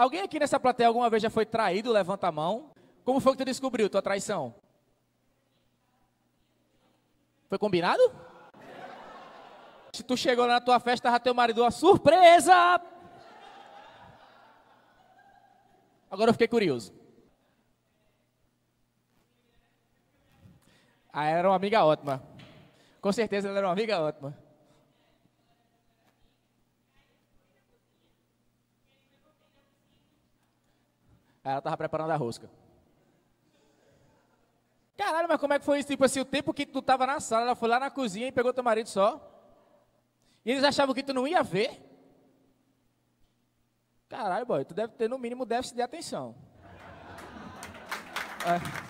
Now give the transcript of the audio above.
Alguém aqui nessa plateia alguma vez já foi traído? Levanta a mão. Como foi que tu descobriu tua traição? Foi combinado? Se tu chegou lá na tua festa, tava teu marido uma surpresa. Agora eu fiquei curioso. Ah, ela era uma amiga ótima. Com certeza ela era uma amiga ótima. Aí ela tava preparando a rosca. Caralho, mas como é que foi isso? Tipo assim, o tempo que tu tava na sala, ela foi lá na cozinha e pegou teu marido só. E eles achavam que tu não ia ver. Caralho, boy, tu deve ter no mínimo déficit de atenção. É.